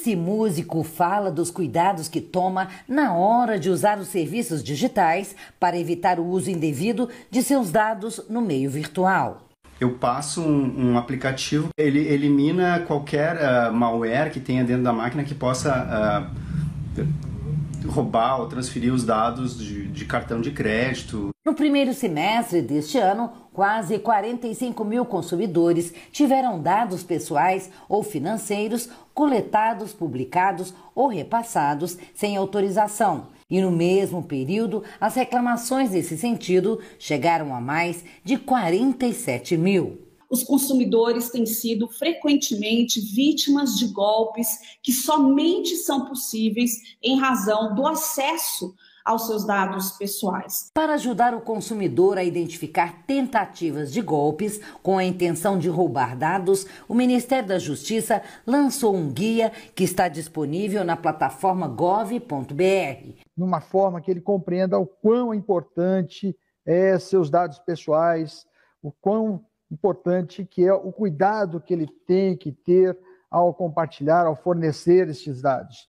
Esse músico fala dos cuidados que toma na hora de usar os serviços digitais para evitar o uso indevido de seus dados no meio virtual. Eu passo um, um aplicativo, ele elimina qualquer uh, malware que tenha dentro da máquina que possa uh, roubar ou transferir os dados de, de cartão de crédito. No primeiro semestre deste ano, quase 45 mil consumidores tiveram dados pessoais ou financeiros coletados, publicados ou repassados sem autorização. E no mesmo período, as reclamações nesse sentido chegaram a mais de 47 mil os consumidores têm sido frequentemente vítimas de golpes que somente são possíveis em razão do acesso aos seus dados pessoais. Para ajudar o consumidor a identificar tentativas de golpes com a intenção de roubar dados, o Ministério da Justiça lançou um guia que está disponível na plataforma gov.br. Numa forma que ele compreenda o quão importante é seus dados pessoais, o quão importante, que é o cuidado que ele tem que ter ao compartilhar, ao fornecer estes dados.